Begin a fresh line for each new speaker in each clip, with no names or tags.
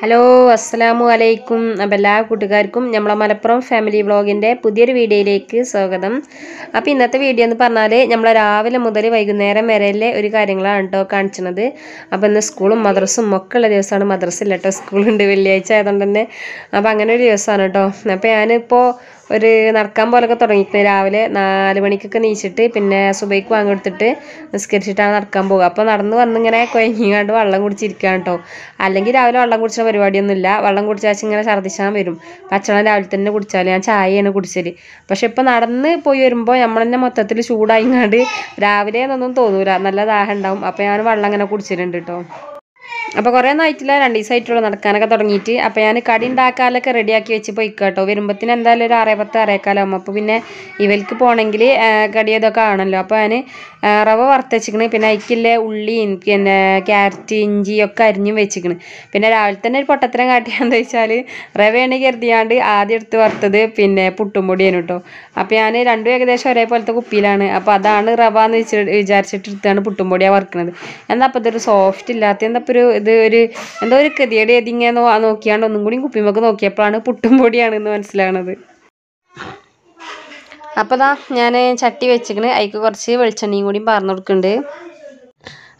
hello അസ്സലാമു അലൈക്കും അപ്പം എല്ലാ കൂട്ടുകാർക്കും നമ്മളെ മലപ്പുറം ഫാമിലി വ്ളോഗിൻ്റെ പുതിയൊരു വീഡിയോയിലേക്ക് സ്വാഗതം അപ്പോൾ ഇന്നത്തെ വീഡിയോ എന്ന് പറഞ്ഞാൽ നമ്മൾ രാവിലെ മുതൽ വൈകുന്നേരം വരെയല്ലേ ഒരു കാര്യങ്ങളാണ് കേട്ടോ കാണിച്ചത് അപ്പോൾ ഇന്ന് സ്കൂളും മദ്രസും ഒക്കെ ഉള്ള ദിവസമാണ് മദ്രസില്ല കേട്ടോ സ്കൂളുണ്ട് വെള്ളിയാഴ്ച ആയതുകൊണ്ട് തന്നെ അപ്പോൾ അങ്ങനെ ഒരു ദിവസമാണ് കേട്ടോ അപ്പോൾ ഞാനിപ്പോൾ ഒരു നടക്കാൻ പോലൊക്കെ തുടങ്ങിയിട്ട് രാവിലെ നാല് മണിക്കൊക്കെ നീച്ചിട്ട് പിന്നെ സുബൈക്ക് വാങ്ങിയെടുത്തിട്ട് നിസ്കരിച്ചിട്ടാണ് നടക്കാൻ പോകുക അപ്പോൾ നടന്ന് വന്നിങ്ങനെ കുഴങ്ങിങ്ങാണ്ട് വെള്ളം കുടിച്ചിരിക്കുകയാണ് കേട്ടോ അല്ലെങ്കിൽ രാവിലെ വെള്ളം കുടിച്ച പരിപാടിയൊന്നുമില്ല വെള്ളം കുടിച്ചാൽ ഇങ്ങനെ ഛർദ്ദിച്ചാൽ വരും ഭക്ഷണം രാവിലെ തന്നെ കുടിച്ചാൽ ഞാൻ ചായയാണ് കുടിച്ചത് പക്ഷെ ഇപ്പോൾ നടന്ന് പോയി വരുമ്പോൾ നമ്മൾ തന്നെ മൊത്തത്തിൽ ചൂടായിങ്ങാണ്ട് രാവിലെ എന്നൊന്നും തോന്നൂല നല്ല ദാഹം ഉണ്ടാവും അപ്പോൾ ഞാൻ വെള്ളം അങ്ങനെ കുടിച്ചിട്ടുണ്ട് കേട്ടോ അപ്പോൾ കുറേ ഒന്നും ആയിട്ടില്ല രണ്ട് ദിവസമായിട്ടുള്ളൂ നടക്കാനൊക്കെ തുടങ്ങിയിട്ട് അപ്പോൾ ഞാൻ കടി ഉണ്ടാക്കാനൊക്കെ റെഡിയാക്കി വെച്ച് പോയി കേട്ടോ വരുമ്പത്തിന് എന്തായാലും ഒരു അറേപത്ത് അരേക്കാലാവും അപ്പോൾ പിന്നെ ഇവൽക്ക് പോകണമെങ്കിൽ കടിയതൊക്കെ ആണല്ലോ അപ്പോൾ ഞാൻ റവ വറുത്തച്ചിക്കണ് പിന്നെ അയക്കില്ല ഉള്ളി പിന്നെ ക്യാരറ്റ് ഇഞ്ചി ഒക്കെ അരിഞ്ഞും വെച്ചിക്കണ് പിന്നെ രാവിലെ തന്നെ ഒരു പൊട്ടത്തരം കാട്ടിയാന്ന് വെച്ചാല് റവയാണ് കരുതിയാണ്ട് ആദ്യം എടുത്ത് വറുത്തത് പിന്നെ പുട്ടും പൊടിയാണ് കേട്ടോ അപ്പോൾ ഞാൻ രണ്ടും ഏകദേശം ഒരേപോലത്തെ കുപ്പിയിലാണ് അപ്പോൾ അതാണ് റവ എന്ന് വെച്ച് വിചാരിച്ചിട്ട് എടുത്താണ് പുട്ടും പൊടിയാണ് വറുക്കുന്നത് എന്താ അപ്പോൾ ഇതൊരു സോഫ്റ്റ് ഇല്ലാത്ത എന്താ ഒരു ഇത് ഒരു എന്തോ ഒരു കെതിയുടെ ഏതിങ്ങനെ നോക്കിയാണ്ട് ഒന്നും കൂടി കുപ്പിമൊക്കെ നോക്കിയപ്പോഴാണ് പുട്ടും പൊടിയാണെന്ന് മനസ്സിലാണത് അപ്പോൾ ഞാൻ ചട്ടി വെച്ചിക്കണ് അതിക്ക് കുറച്ച് വെളിച്ചെണ്ണയും കൂടി പാർന്നു കൊടുക്കുന്നുണ്ട്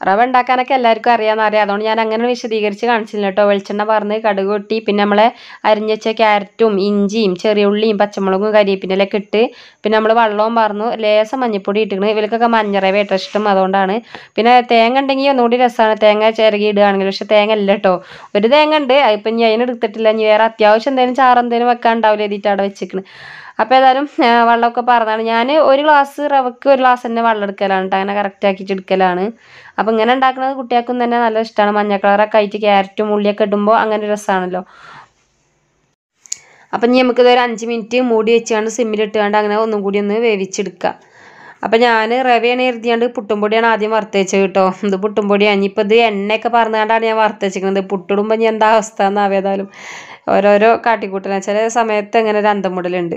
റവ ഉണ്ടാക്കാനൊക്കെ എല്ലാവർക്കും അറിയാമെന്ന് അറിയാം അതുകൊണ്ട് ഞാൻ അങ്ങനെ വിശദീകരിച്ച് കാണിച്ചില്ല കേട്ടോ വെളിച്ചെണ്ണ പറഞ്ഞ് കടുക് കൂട്ടി പിന്നെ നമ്മളെ അരിഞ്ഞുവെച്ച ക്യാരറ്റും ഇഞ്ചിയും ചെറിയ ഉള്ളിയും പച്ചമുളകും കരിയേപ്പിൻ്റെലൊക്കെ ഇട്ട് പിന്നെ നമ്മൾ വെള്ളവും പറഞ്ഞു ലേസം മഞ്ഞപ്പൊടി ഇട്ടിരുന്നു ഇവർക്കൊക്കെ മഞ്ഞറവ ഇട്ട ഇഷ്ടം അതുകൊണ്ടാണ് പിന്നെ തേങ്ങ ഉണ്ടെങ്കിൽ ഒന്നുകൂടി രസമാണ് തേങ്ങ ചിരകി ഇടുകയാണെങ്കിൽ പക്ഷേ തേങ്ങ അല്ല കേട്ടോ ഒരു തേങ്ങ ഉണ്ട് ഇപ്പം ഞാൻ അതിനെടുത്തിട്ടില്ല ഇനി വേറെ അത്യാവശ്യം എന്തെങ്കിലും ചാറ് എന്തെങ്കിലും വെക്കാൻ ഉണ്ടാവില്ല എഴുതിയിട്ട് അവിടെ വെച്ചിരിക്കുന്നത് അപ്പോൾ ഏതായാലും വെള്ളമൊക്കെ പറഞ്ഞാണ് ഞാൻ ഒരു ഗ്ലാസ് റവയ്ക്ക് ഒരു ഗ്ലാസ് തന്നെ വെള്ളം എടുക്കലാണ് കേട്ടോ അങ്ങനെ കറക്റ്റ് ആക്കിയിട്ട് എടുക്കലാണ് അപ്പോൾ ഇങ്ങനെ ഉണ്ടാക്കുന്നത് കുട്ടികൾക്കും തന്നെ നല്ല ഇഷ്ടമാണ് മഞ്ഞ കളറൊക്കെ ആയിട്ട് ക്യാരറ്റും ഉള്ളിയൊക്കെ ഇടുമ്പോൾ അങ്ങനെ രസമാണല്ലോ അപ്പം ഇനി നമുക്കിതൊരു അഞ്ച് മിനിറ്റ് മൂടി വെച്ചുകൊണ്ട് സിമ്മിലിട്ടുകൊണ്ട് അങ്ങനെ ഒന്നും കൂടി ഒന്ന് വേവിച്ചെടുക്കുക അപ്പം ഞാൻ റവയാണ് എഴുതിയാണ്ട് പുട്ടുംപൊടിയാണ് ആദ്യം വറുത്തത് കേട്ടോ ഇത് പുട്ടുംപൊടിയാണ് ഇനിയിപ്പോൾ ഇത് എണ്ണയൊക്കെ പറഞ്ഞുകൊണ്ടാണ് ഞാൻ വറുത്തച്ചിരിക്കുന്നത് പുട്ടിടുമ്പോൾ ഇനി എന്താ അവസ്ഥ എന്നാവേതായാലും ഓരോരോ കാട്ടിക്കൂട്ടലാണ് ചില സമയത്ത് അങ്ങനെ ഒരു അന്തമുടലുണ്ട്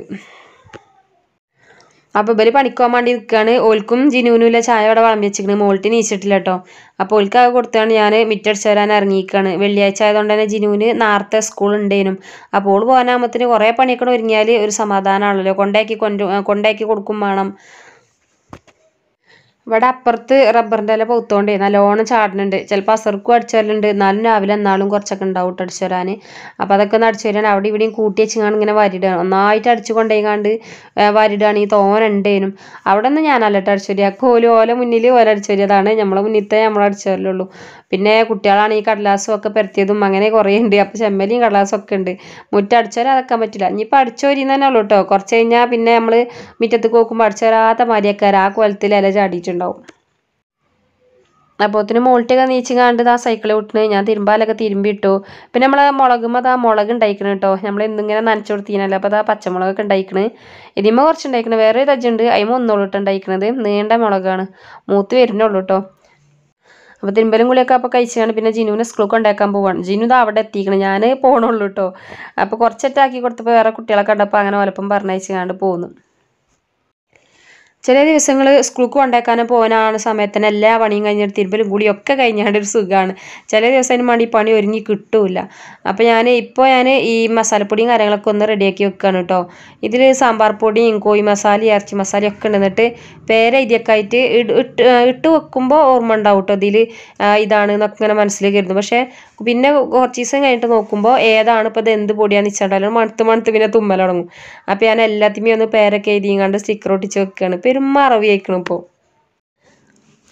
അപ്പോൾ ഇവർ പണിക്കുവാൻ വേണ്ടി നിൽക്കുകയാണ് ജിനുവിനും ഇല്ല ചായ അവിടെ വിളമ്പി വെച്ചിരിക്കുന്നത് മോൾട്ട് നീച്ചിട്ടില്ല കേട്ടോ അപ്പോൾ ഓൾക്ക് അത് കൊടുത്താണ് ഞാൻ മിറ്റടിച്ച് വരാൻ ഇറങ്ങിയിരിക്കുകയാണ് വെള്ളിയാഴ്ച ആയതുകൊണ്ട് തന്നെ ജിനുവിന് നേരത്തെ സ്കൂൾ ഉണ്ടേനും അപ്പോൾ ഓൾ പോകാനാകുമ്പത്തിന് കുറേ പണിയൊക്കെ ഒരുങ്ങിയാൽ ഒരു സമാധാനമാണല്ലോ കൊണ്ടാക്കി കൊണ്ട് കൊണ്ടാക്കി കൊടുക്കും വേണം ഇവിടെ അപ്പുറത്ത് റബ്ബറിൻ്റെ ഇല പൗത്തോണ്ടേ നല്ലോണം ചാടുന്നുണ്ട് ചിലപ്പോൾ അസർക്കും അടിച്ചു എന്നാലും രാവിലെ എന്നാലും കുറച്ചൊക്കെ ഉണ്ടാവും കേട്ടോ അടിച്ചു വരാൻ അപ്പോൾ അതൊക്കെ ഒന്ന് അടിച്ചു വരാൻ അവിടെ ഇവിടെയും കൂട്ടി വെച്ചിങ്ങാണ്ട് ഇങ്ങനെ വരിടുകയാണ് ഒന്നായിട്ട് അടിച്ചു കൊണ്ടേങ്ങാണ്ട് വരിടുകയാണ് ഈ തോനുണ്ടേനും അവിടെ നിന്ന് ഞാനല്ലട്ടോ അടിച്ചു വരിക കോലും ഓല മുന്നിൽ ഓല അടിച്ചു വരികതാണ് നമ്മളെ മുന്നിലത്തെ നമ്മൾ അടിച്ചു വരലുള്ളൂ പിന്നെ കുട്ടികളാണ് ഈ കടലാസും ഒക്കെ പരത്തിയതും അങ്ങനെ കുറേ ഉണ്ട് അപ്പോൾ ചെമ്മലിയും കടലാസും ഒക്കെ ഉണ്ട് മുറ്റടിച്ചവരെ അതൊക്കാൻ പറ്റില്ല ഇനിയിപ്പോൾ അടിച്ചവരിന്ന് തന്നെ ഉള്ളൂ കേട്ടോ കുറച്ച് കഴിഞ്ഞാൽ പിന്നെ നമ്മൾ മുറ്റത്ത് നോക്കുമ്പോൾ വരാത്ത മാതിരിയൊക്കെ ആ കോലത്തിൽ ഇല ചാടിയിട്ടുണ്ട് ഉണ്ടാവും അപ്പോൾ ഒത്തിന് മോൾട്ടൊക്കെ നീച്ചു കണ്ട് ആ സൈക്കിൾ വിട്ടിന് ഞാൻ തിരുമ്പാലൊക്കെ തിരുമ്പിട്ടു പിന്നെ നമ്മൾ മുളകുമ്പോൾ ആ മുളക് ഉണ്ടായിക്കണം കേട്ടോ നമ്മൾ എന്തിങ്ങനെ നനച്ചു കൊടുത്തിനല്ലോ അപ്പോൾ ആ പച്ചമുളകൊക്കെ ഉണ്ടായിക്കണ് ഇതിമ്മ കുറച്ച് ഉണ്ടായിക്കണത് വേറെ തജ്ജുണ്ട് അതിമ്മ ഒന്നുള്ളിട്ട് ഉണ്ടായിക്കണത് നീണ്ട മുളകാണ് മൂത്ത് വരുന്നുള്ളൂ കേട്ടോ അപ്പോൾ തിരുമ്പലും കുളിയൊക്കെ അപ്പോൾ കഴിച്ചാണ് പിന്നെ ജിനുവിനെ സ്കൂളിൽ കൊണ്ടാക്കാൻ പോവാണ് ജിനു ഇത് അവിടെ എത്തിക്കണം ഞാൻ പോകണുള്ളൂ കേട്ടോ അപ്പോൾ കുറച്ചിട്ടാക്കി കൊടുത്തപ്പോൾ വേറെ കുട്ടികളൊക്കെ കണ്ടപ്പോൾ അങ്ങനെ വലപ്പം പറഞ്ഞയച്ചു കണ്ട് പോകുന്നു ചില ദിവസങ്ങൾ സ്കൂൾക്ക് കൊണ്ടേക്കാനും പോകാനാണ് സമയത്തിന് എല്ലാ പണിയും കഴിഞ്ഞാൽ തിരുമ്പലും കുളിയൊക്കെ കഴിഞ്ഞാണ്ട് ഒരു സുഖമാണ് ചില ദിവസം വേണ്ടി പണി ഒരുങ്ങി കിട്ടൂല അപ്പോൾ ഞാൻ ഇപ്പോൾ ഞാൻ ഈ മസാലപ്പൊടിയും കാര്യങ്ങളൊക്കെ ഒന്ന് റെഡിയാക്കി വെക്കുകയാണ് കേട്ടോ ഇതിൽ സാമ്പാർ പൊടിയും കോഴി മസാല ഇറച്ചി മസാലയും ഒക്കെ ഉണ്ടെന്നിട്ട് പേര ഇതൊക്കെ ആയിട്ട് ഇട്ട് ഇട്ട് വെക്കുമ്പോൾ ഓർമ്മ ഉണ്ടാവും കേട്ടോ ഇതിൽ ഇതാണ് എന്നൊക്കെ ഇങ്ങനെ മനസ്സിൽ കരുതും പക്ഷേ പിന്നെ കുറച്ച് ദിവസം കഴിഞ്ഞിട്ട് നോക്കുമ്പോൾ ഏതാണ് ഇപ്പോൾ ഇത് എന്ത് പൊടിയാണെന്ന് വെച്ചിട്ടുണ്ടല്ലോ മണത്ത് മണത്ത് പിന്നെ തുമ്മൽ തുടങ്ങും അപ്പോൾ ഞാൻ എല്ലാത്തിനും ഒന്ന് പേരൊക്കെ എഴുതിയും കണ്ട് സ്റ്റിക്കർ ഒട്ടിച്ച് വെക്കുകയാണ് പെരും മറവിയായിക്കണം ഇപ്പോൾ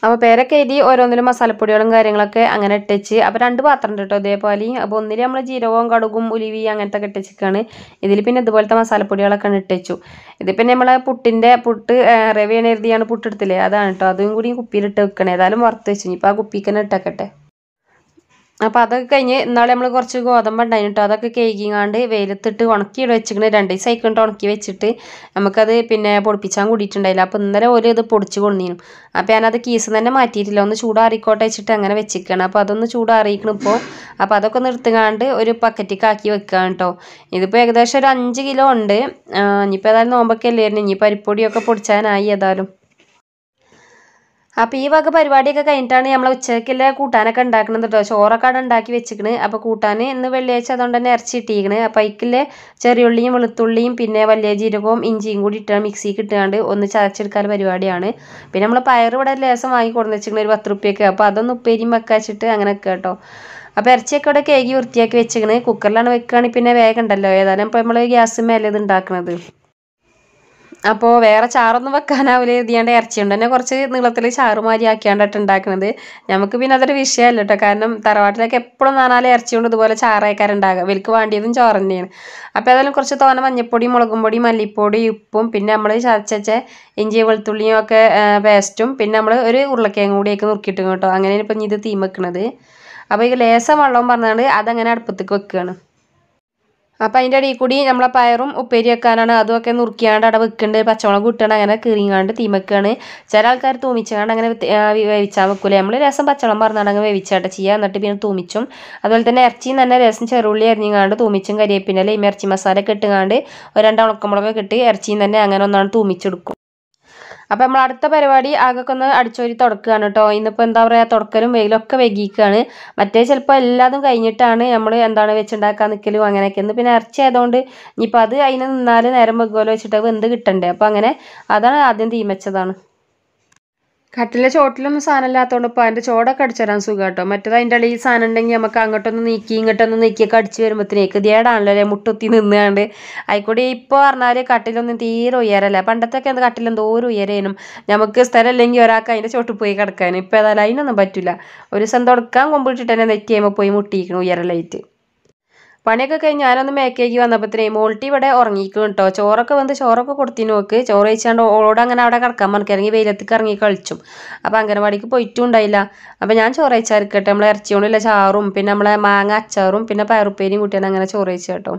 അപ്പോൾ പേരൊക്കെ എഴുതി ഓരോന്നിലും മസാലപ്പൊടികളും കാര്യങ്ങളൊക്കെ അങ്ങനെ ഇട്ടച്ച് അപ്പോൾ രണ്ട് പാത്രം ഉണ്ട് കേട്ടോ ഇതേപോലെ അപ്പോൾ ഒന്നിൽ നമ്മൾ ജീരകവും കടുകും ഉലിവി അങ്ങനത്തെ ഒക്കെ ഇതിൽ പിന്നെ ഇതുപോലത്തെ മസാലപ്പൊടികളൊക്കെ ഇട്ടച്ചു ഇത് പിന്നെ നമ്മൾ പുട്ടിൻ്റെ പുട്ട് റവയാണ് എഴുതിയാണ് പുട്ടെടുത്തില്ലേ അതാണ് കേട്ടോ അതും കൂടി കുപ്പിയിലിട്ട് വെക്കണേ ഏതായാലും വറുത്ത് വെച്ചു ഇനിയിപ്പോൾ ആ കുപ്പിക്ക് തന്നെ ഇട്ടേക്കട്ടെ അപ്പോൾ അതൊക്കെ കഴിഞ്ഞ് ഇന്നാൾ നമ്മൾ കുറച്ച് ഗോതമ്പ് ഉണ്ടായിരുന്നു കേട്ടോ അതൊക്കെ കേക്കിങ്ങാണ്ട് വെയിലത്തിട്ട് ഉണക്കി ഇവിടെ രണ്ട് ദിവസം ആയിക്കൊണ്ട് ഉണക്കി വെച്ചിട്ട് നമുക്കത് പിന്നെ പൊടിപ്പിച്ചാൻ കൂടിയിട്ടുണ്ടായില്ല അപ്പോൾ ഇന്നലെ ഒരു ഇത് പൊടിച്ച് കൊണ്ടിരുന്നു അപ്പോൾ ഞാനത് കീസ് തന്നെ മാറ്റിയിട്ടില്ല ഒന്ന് ചൂടാറിക്കോട്ടെ വെച്ചിട്ട് അങ്ങനെ വെച്ചിരിക്കണം അപ്പോൾ അതൊന്ന് ചൂടാറിയിക്കണം ഇപ്പോൾ അപ്പോൾ അതൊക്കെ നിർത്തുകാണ്ട് ഒരു പക്കറ്റിക്ക് കാക്കി വെക്കുക കേട്ടോ ഇതിപ്പോൾ ഏകദേശം ഒരു അഞ്ച് കിലോ ഉണ്ട് ഇനിയിപ്പോൾ ഏതായാലും നോമ്പൊക്കെ അല്ലേ ഇനിയിപ്പോൾ അരിപ്പൊടിയൊക്കെ പൊടിച്ചാനായി ഏതായാലും അപ്പോൾ ഈ വക പരിപാടിയൊക്കെ കഴിഞ്ഞിട്ടാണ് നമ്മൾ ഉച്ചയ്ക്കുള്ള കൂട്ടാനൊക്കെ ഉണ്ടാക്കണത് കേട്ടോ ചോറൊക്കെ അവിടെ ഉണ്ടാക്കി വെച്ചിരിക്കണ് അപ്പോൾ കൂട്ടാൻ ഇന്ന് വെള്ളിയാഴ്ച അതുകൊണ്ട് തന്നെ ഇറച്ചി ഇട്ടിരിക്കണ് അപ്പോൾ അതിക്കില്ലേ ചെറിയുള്ളിയും വെളുത്തുള്ളിയും പിന്നെ വലിയ ജീരകവും ഇഞ്ചിയും കൂടി ഇട്ടാണ് മിക്സിക്ക് ഇട്ടാണ്ട് ഒന്ന് ചതച്ചെടുക്കാൻ പരിപാടിയാണ് പിന്നെ നമ്മൾ പയർ ഇവിടെ ലേസം വാങ്ങി കൊടുന്ന് വെച്ചിരിക്കണ ഒരു പത്ത് റുപ്യൊക്കെ അപ്പോൾ അതൊന്ന് ഉപ്പേരിയും വെക്കാച്ചിട്ട് അങ്ങനെയൊക്കെ കേട്ടോ അപ്പോൾ ഇറച്ചിയൊക്കെ ഇവിടെ കേകി വൃത്തിയാക്കി വെച്ചിരിക്കണ് കുക്കറിലാണ് വെക്കുകയാണെങ്കിൽ പിന്നെ വേഗം ഉണ്ടല്ലോ ഏതായാലും ഇപ്പോൾ നമ്മൾ ഗ്യാസ് മേലെ ഇത് അപ്പോൾ വേറെ ചാറൊന്നും വെക്കാനാവില്ല എഴുതിയാണ്ട് ഇറച്ചി കൊണ്ട് തന്നെ കുറച്ച് നീളത്തിൽ ചാറുമാരി ആക്കിയാണ്ടായിട്ട് ഉണ്ടാക്കുന്നത് നമുക്ക് പിന്നെ അതൊരു വിഷയമല്ല കേട്ടോ കാരണം തറവാട്ടിലൊക്കെ എപ്പോഴും നാനാലും ഇറച്ചി കൊണ്ട് ഇതുപോലെ ചാറായിക്കാരുണ്ടാകുക വിൽക്ക് വേണ്ടിയതും ചോറ് തന്നെയാണ് അപ്പോൾ ഏതായാലും കുറച്ച് തോന മഞ്ഞപ്പൊടി മുളകും പൊടി മല്ലിപ്പൊടി ഉപ്പും പിന്നെ നമ്മൾ ചതച്ച ഇഞ്ചി വെളുത്തുള്ളിയും ഒക്കെ പേസ്റ്റും പിന്നെ നമ്മൾ ഒരു ഉരുളക്കിഴങ്ങ് കൂടിയൊക്കെ നുറുക്കിയിട്ടും കേട്ടോ അങ്ങനെയാണ് ഇപ്പം ഇത് തീ വെക്കുന്നത് അപ്പോൾ ഈ ലേസം വെള്ളം പറഞ്ഞാണ്ട് അതങ്ങനെ അടുപ്പത്തേക്ക് വെക്കുകയാണ് അപ്പം അതിൻ്റെ ഇടയിൽ കൂടി നമ്മളെ പയറും ഉപ്പേരി വെക്കാനാണ് അതുമൊക്കെ നുറുക്കിയാണ്ട് അവിടെ വെക്കുന്നുണ്ട് പച്ചമുളക് ഇട്ടാണ് അങ്ങനെ കീറിയാണ്ട് തീമക്കാണ് ചില ആൾക്കാർ തൂമിച്ചാണ്ട് അങ്ങനെ വേവിച്ചാൽ വെക്കൂലേ നമ്മൾ രസം പച്ചമുളം പറഞ്ഞാണ് അങ്ങനെ വേവിച്ചാട്ട് ചെയ്യുക എന്നിട്ട് പിന്നെ തൂമിച്ചും അതുപോലെ തന്നെ ഇറച്ചിയും തന്നെ രസം ചെറുള്ളി അരിഞ്ഞാണ്ട് തൂമിച്ചും കരിയേപ്പിൻ്റെ ഇറച്ചി മസാല ഒക്കെ ഒരു രണ്ട് ഉണക്കമുളകൊക്കെ ഇട്ട് ഇറച്ചിയും തന്നെ അങ്ങനെ ഒന്നാണ് തൂമിച്ചെടുക്കും അപ്പോൾ നമ്മൾ അടുത്ത പരിപാടി ആകൊക്കെ അടിച്ചോരി തുടക്കുകയാണ് കേട്ടോ ഇന്നിപ്പോ എന്താ പറയാ തുടക്കലും വെയിലൊക്കെ വൈകിക്കുകയാണ് മറ്റേ ചിലപ്പോൾ എല്ലാതും കഴിഞ്ഞിട്ടാണ് നമ്മൾ എന്താണ് വെച്ചുണ്ടാക്കാൻ നിൽക്കലും അങ്ങനെയൊക്കെ ഇന്ന് പിന്നെ ഇറച്ചി ആയതുകൊണ്ട് ഇനിയിപ്പോൾ അത് അതിന് നിന്നാല് നേരം വെക്കുമല്ലോ വെച്ചിട്ട് അത് എന്ത് കിട്ടണ്ടേ അപ്പോൾ അങ്ങനെ അതാണ് ആദ്യം തീമച്ചതാണ് കട്ടിലെ ചോട്ടിലൊന്നും സാധനം ഇല്ലാത്തതുകൊണ്ട് ഇപ്പോൾ അതിൻ്റെ ചോടൊക്കെ അടിച്ചു തരാൻ സുഖം കേട്ടോ മറ്റേത് അതിൻ്റെ അളി സാധനം ഉണ്ടെങ്കിൽ നമുക്ക് അങ്ങോട്ടൊന്ന് നീക്കി ഇങ്ങോട്ടൊന്ന് നീക്കിയൊക്കെ അടിച്ച് വരുമ്പോഴത്തേക്ക് ദേടാണല്ലോ അല്ലേ മുട്ടുത്തി നിന്നാണ്ട് ആയിക്കോട്ടെ ഇപ്പോൾ പറഞ്ഞാൽ കട്ടിലൊന്നും തീരെ ഉയരല്ല പണ്ടത്തൊക്കെ എന്ത് കട്ടിലെന്തോ ഒരു ഉയരേനും നമുക്ക് സ്ഥലം ഇല്ലെങ്കിൽ ഒരാൾക്ക് അതിൻ്റെ ചോട്ടിൽ പോയി കിടക്കാനും ഇപ്പോൾ ഏതായാലും അതിനൊന്നും പറ്റില്ല ഒരു ദിവസം തുടക്കാൻ കൊമ്പിട്ടിട്ട് തന്നെ നെറ്റ് ചെയ്യുമ്പോൾ പോയി മുട്ടിയിരിക്കണം ഉയരലായിട്ട് പണിയൊക്കെ കഴിഞ്ഞ് ഞാനൊന്ന് മേക്കേക്ക് വന്നപ്പോഴത്തേനേ മോൾട്ടി ഇവിടെ ഉറങ്ങിക്കും കേട്ടോ ചോറൊക്കെ വന്ന് ചോറൊക്കെ കൊടുത്തിന് നോക്ക് ചോറ് കഴിച്ചാണ്ട് ഓളോട് അങ്ങനെ അവിടെ കിടക്കാൻ പറഞ്ഞു ഇറങ്ങി വെയിലത്തേക്ക് ഇറങ്ങി കളിച്ചും അപ്പം അംഗനവാടിക്ക് പോയിട്ടും ഉണ്ടായില്ല അപ്പം ഞാൻ ചോറ് കഴിച്ചാൽ ഇരിക്കട്ടെ നമ്മളെ കൊണ്ടുള്ള ചാറും പിന്നെ നമ്മളെ മാങ്ങ അച്ചാറും പിന്നെ പയറുപ്പേരിയും കൂട്ടിയാണ് അങ്ങനെ ചോറ് കഴിച്ചു കേട്ടോ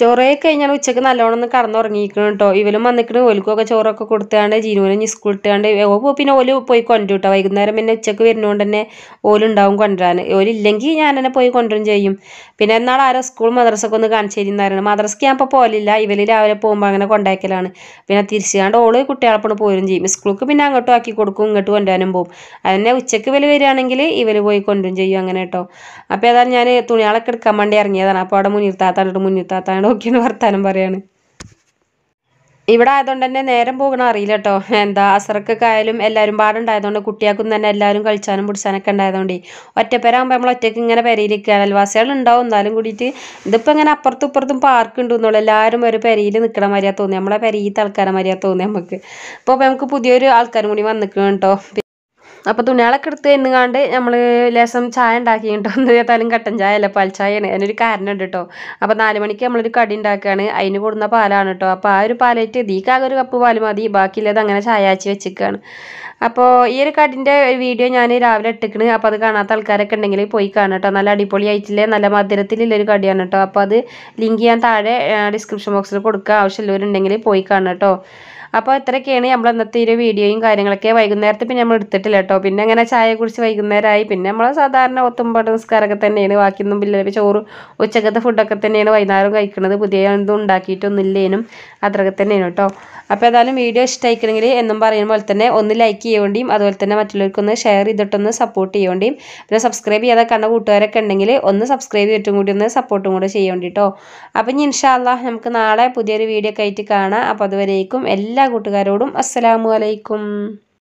ചോറായി കഴിഞ്ഞാൽ ഉച്ചക്ക് നല്ലോണം ഒന്ന് കടന്നുറങ്ങിയിരിക്കണം കേട്ടോ ഇവലും വന്നിക്കണ് ഓൽക്കൊക്കെ ചോറൊക്കെ കൊടുത്താണ്ട് ജീനുവിനെ ഇനി സ്കൂൾ ഇട്ടാണ്ട് പിന്നെ ഓല് പോയി കൊണ്ടു കേട്ടോ വൈകുന്നേരം പിന്നെ ഉച്ചക്ക് വരുന്നോണ്ട് തന്നെ ഓലുണ്ടാവും കൊണ്ടുവരാൻ ഓലില്ലെങ്കിൽ ഞാൻ തന്നെ പോയി കൊണ്ടുവരും ചെയ്യും പിന്നെ എന്നാൽ ആരോ സ്കൂൾ മദ്രസൊക്കെ ഒന്ന് കാണിച്ചേരിന്ന് പറയുന്നത് മദ്രസക്ക് ഞാൻ ഇപ്പോൾ പോലില്ല ഇവൽ രാവിലെ പോകുമ്പോൾ അങ്ങനെ കൊണ്ടാക്കലാണ് പിന്നെ തിരിച്ചുകൊണ്ട് ഓള് കുട്ടികളെപ്പോഴും പോരും ചെയ്യും സ്കൂൾക്ക് പിന്നെ അങ്ങോട്ടും ആക്കി കൊടുക്കും ഇങ്ങോട്ട് കൊണ്ടുവരാനും പോകും അതന്നെ ഉച്ചക്ക് ഇവൽ വരികയാണെങ്കിൽ ഇവൽ പോയി കൊണ്ടുവരും ചെയ്യും അങ്ങനെ കേട്ടോ അപ്പോൾ ഏതായാലും ഞാൻ തുണികളൊക്കെ എടുക്കാൻ വേണ്ടി ഇറങ്ങിയതാണ് അപ്പോൾ അവിടെ മുന്നിർത്താത്താണ്ട് മുന്നിർത്താത്താണ്ട് നോക്കിയാണ് വർത്താനം പറയാണ് ഇവിടെ ആയതുകൊണ്ട് തന്നെ നേരം പോകണം അറിയില്ല കേട്ടോ എന്താ അസറക്കൊക്കെ ആയാലും എല്ലാവരും പാടുണ്ടായതുകൊണ്ട് കുട്ടിയാക്കും തന്നെ എല്ലാവരും കളിച്ചാനും പിടിച്ചാനൊക്കെ ഉണ്ടായതുകൊണ്ട് ഒറ്റപ്പേരാകുമ്പോൾ നമ്മൾ ഒറ്റയ്ക്ക് ഇങ്ങനെ പെരയിരിക്കുക അയൽവാസികൾ ഉണ്ടാവും എന്നാലും കൂടിയിട്ട് ഇതിപ്പോൾ ഇങ്ങനെ അപ്പുറത്തും ഇപ്പുറത്തും പാർക്ക് ഉണ്ടെന്നുള്ളൂ എല്ലാവരും ഒരു പെരയിൽ നിൽക്കണ മാതിരിയാണ് തോന്നി നമ്മളെ പെരയിൽ ആൾക്കാരെ മാതിരിയാണ് തോന്നി നമുക്ക് അപ്പോൾ നമുക്ക് പുതിയൊരു ആൾക്കാരും കൂടി വന്നിക്കണം കേട്ടോ അപ്പോൾ തുണികളൊക്കെ എടുത്ത് എന്നുകാണ്ട് നമ്മൾ ലേശം ചായ ഉണ്ടാക്കി കേട്ടോ ഒന്ന് ഏതായാലും കട്ടൻ ചായ അല്ല പാൽ ചായയാണ് അതിനൊരു ഉണ്ട് കേട്ടോ അപ്പോൾ നാല് മണിക്ക് നമ്മളൊരു കടി ഉണ്ടാക്കുകയാണ് അതിന് കൂടുന്ന പാലാണ് കേട്ടോ അപ്പോൾ ആ ഒരു പാലായിട്ട് ഇതിക്കാകെ ഒരു കപ്പ് പാൽ മതി ബാക്കിയുള്ളത് അങ്ങനെ ചായ ആച്ചി വെച്ചിരിക്കുകയാണ് അപ്പോൾ ഈ ഒരു കടിൻ്റെ വീഡിയോ ഞാൻ രാവിലെ ഇട്ടിക്കണ് അപ്പോൾ അത് കാണാത്ത ആൾക്കാരൊക്കെ ഉണ്ടെങ്കിൽ പോയി കാണാം കേട്ടോ നല്ല ആയിട്ടില്ലേ നല്ല മധുരത്തിലുള്ളൊരു കടിയാണ് കേട്ടോ അപ്പോൾ അത് ലിങ്ക് ഞാൻ താഴെ ഡിസ്ക്രിപ്ഷൻ ബോക്സിൽ കൊടുക്കുക ആവശ്യമുള്ളവരുണ്ടെങ്കിൽ പോയി കാണാം കേട്ടോ അപ്പോൾ ഇത്രയൊക്കെയാണ് നമ്മൾ ഇന്നത്തെ ഒരു വീഡിയോയും കാര്യങ്ങളൊക്കെ വൈകുന്നേരത്തെ പിന്നെ നമ്മൾ എടുത്തിട്ടില്ല കേട്ടോ പിന്നെ അങ്ങനെ ചായ കുടിച്ച് വൈകുന്നേരമായി പിന്നെ നമ്മൾ സാധാരണ ഒത്തുമ്പാട് നിസ്കാരമൊക്കെ തന്നെയാണ് ബാക്കിയൊന്നും പിള്ളേർ ചോറ് ഉച്ചക്കത്തെ ഫുഡൊക്കെ തന്നെയാണ് വൈകുന്നേരം കഴിക്കുന്നത് പുതിയ എന്തും ഉണ്ടാക്കിയിട്ടൊന്നുമില്ലേനും അത്രയൊക്കെ തന്നെയാണ് കേട്ടോ അപ്പോൾ ഏതായാലും വീഡിയോ ഇഷ്ടമായിക്കണമെങ്കിൽ എന്നും പറയുന്ന പോലെ തന്നെ ഒന്ന് ലൈക്ക് ചെയ്യേണ്ടിയും അതുപോലെ തന്നെ മറ്റുള്ളവർക്കൊന്ന് ഷെയർ ചെയ്തിട്ടൊന്ന് സപ്പോർട്ട് ചെയ്യേണ്ടിയും പിന്നെ സബ്സ്ക്രൈബ് ചെയ്യാതെ കണ്ട കൂട്ടുകാരൊക്കെ ഉണ്ടെങ്കിൽ ഒന്ന് സബ്സ്ക്രൈബ് ചെയ്തിട്ടും കൂടി ഒന്ന് സപ്പോർട്ടും കൂടെ ചെയ്യേണ്ടി കേട്ടോ അപ്പം ഇനി ഇൻഷാല്ലാ നമുക്ക് നാളെ പുതിയൊരു വീഡിയോ ഒക്കെ ആയിട്ട് കാണാം അപ്പോൾ അതുവരേക്കും എല്ലാ എല്ലാ കൂട്ടുകാരോടും അസ്സലാമു അലൈക്കും